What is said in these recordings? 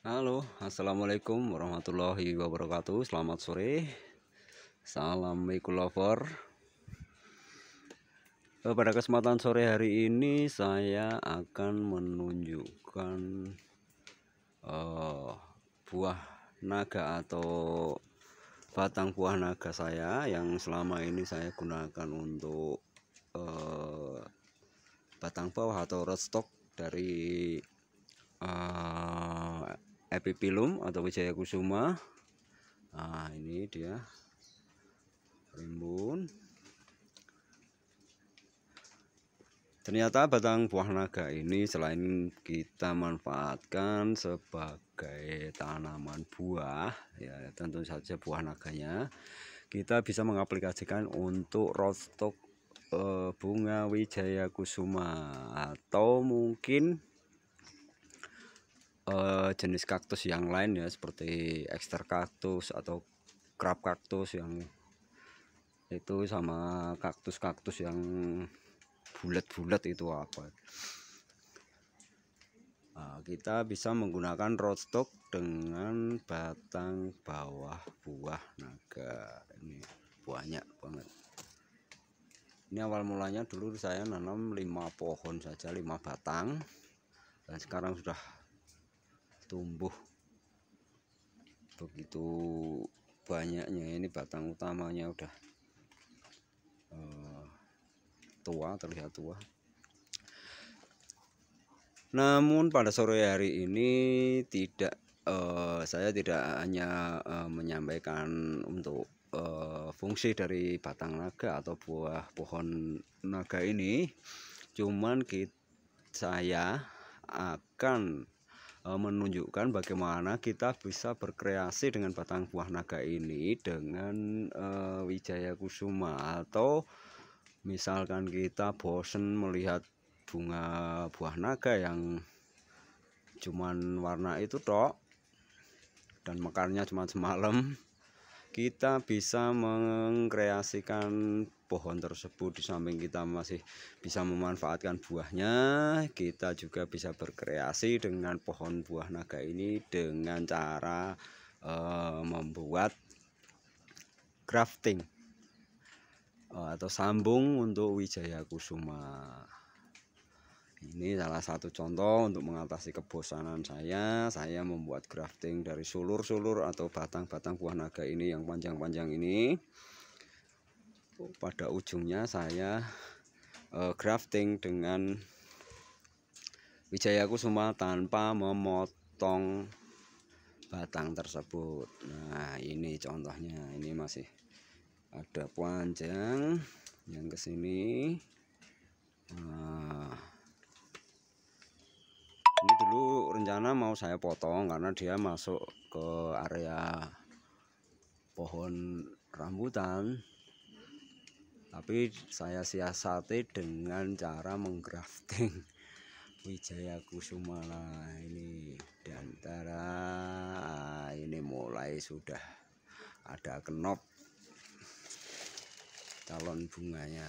Halo, assalamualaikum warahmatullahi wabarakatuh. Selamat sore, salam Miku Lover. Eh, pada kesempatan sore hari ini, saya akan menunjukkan uh, buah naga atau batang buah naga saya yang selama ini saya gunakan untuk uh, batang bawah atau rootstock dari. Uh, epipilum atau wijaya kusuma nah ini dia rimbun ternyata batang buah naga ini selain kita manfaatkan sebagai tanaman buah ya tentu saja buah naganya kita bisa mengaplikasikan untuk rootstock eh, bunga wijaya kusuma atau mungkin uh, jenis kaktus yang lain ya seperti ekster kaktus atau crab kaktus yang itu sama kaktus-kaktus yang bulat-bulat itu apa nah, kita bisa menggunakan rootstock dengan batang bawah buah naga ini banyak banget ini awal mulanya dulu saya nanam 5 pohon saja 5 batang dan sekarang sudah tumbuh begitu banyaknya ini batang utamanya udah uh, tua terlihat tua namun pada sore hari ini tidak uh, saya tidak hanya uh, menyampaikan untuk uh, fungsi dari batang naga atau buah pohon naga ini cuman kita, saya akan Eh, menunjukkan bagaimana kita bisa berkreasi dengan batang buah naga ini dengan uh, wijaya kusuma atau misalkan kita bosen melihat bunga buah naga yang cuman warna itu tok dan mekarnya cuma semalam kita bisa mengkreasikan pohon tersebut di samping kita masih bisa memanfaatkan buahnya kita juga bisa berkreasi dengan pohon buah naga ini dengan cara uh, membuat crafting uh, eh, atau sambung untuk Wijaya Kusuma ini salah satu contoh untuk mengatasi kebosanan saya. Saya membuat grafting dari sulur-sulur atau batang-batang buah naga ini yang panjang-panjang ini. Pada ujungnya saya uh, grafting dengan Wijaya Kusuma tanpa memotong batang tersebut. Nah, ini contohnya. Ini masih ada panjang yang kesini. sini. Nah, dulu rencana mau saya potong karena dia masuk ke area pohon rambutan tapi saya siasati dengan cara menggrafting Wijaya Kusuma nah, ini dan tara ah, ini mulai sudah ada kenop calon bunganya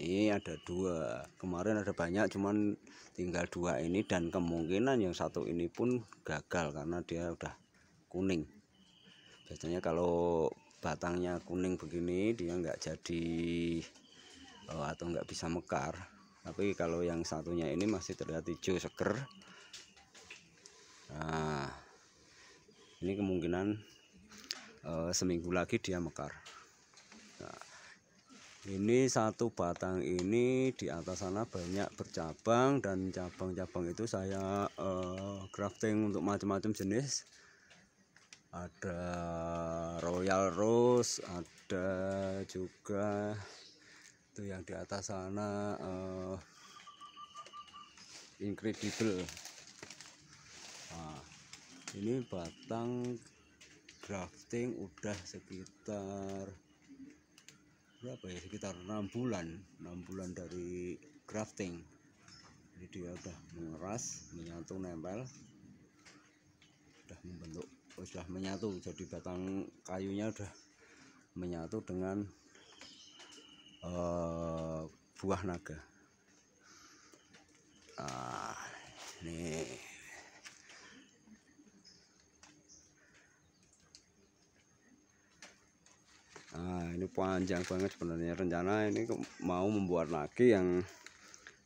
ini iya, iya, ada dua kemarin ada banyak cuman tinggal dua ini dan kemungkinan yang satu ini pun gagal karena dia udah kuning biasanya kalau batangnya kuning begini dia nggak jadi eh, atau nggak bisa mekar tapi kalau yang satunya ini masih terlihat hijau seger nah ini kemungkinan eh, seminggu lagi dia mekar ini satu batang ini di atas sana banyak bercabang dan cabang-cabang itu saya uh, crafting untuk macam-macam jenis ada royal rose ada juga itu yang di atas sana uh, incredible nah, ini batang crafting udah sekitar berapa ya sekitar enam bulan enam bulan dari grafting ini dia udah mengeras menyatu nempel udah membentuk oh, sudah menyatu jadi batang kayunya udah menyatu dengan uh, buah naga ah, ini panjang banget sebenarnya rencana ini mau membuat lagi yang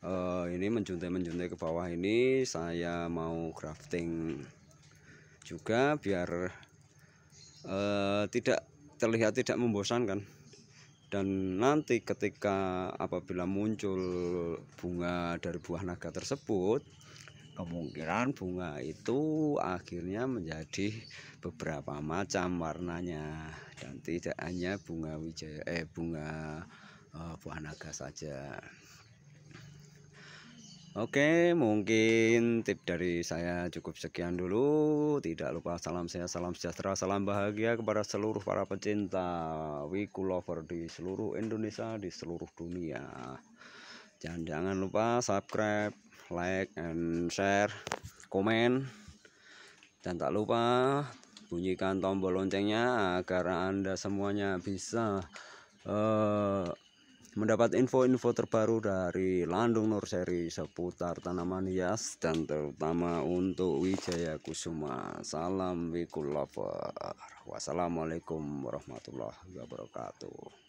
uh, ini menjuntai-menjuntai ke bawah ini saya mau crafting juga biar uh, tidak terlihat tidak membosankan dan nanti ketika apabila muncul bunga dari buah naga tersebut kemungkinan bunga itu akhirnya menjadi beberapa macam warnanya dan tidak hanya bunga wijaya eh bunga eh, buah naga saja Oke mungkin tip dari saya cukup sekian dulu Tidak lupa salam saya salam sejahtera salam bahagia kepada seluruh para pecinta Wiku Lover di seluruh Indonesia di seluruh dunia Jangan jangan lupa subscribe like and share komen dan tak lupa bunyikan tombol loncengnya agar anda semuanya bisa uh, mendapat info-info terbaru dari Landung Nurseri seputar tanaman hias dan terutama untuk Wijaya Kusuma. Salam Wikul Lover. Wassalamualaikum warahmatullahi wabarakatuh.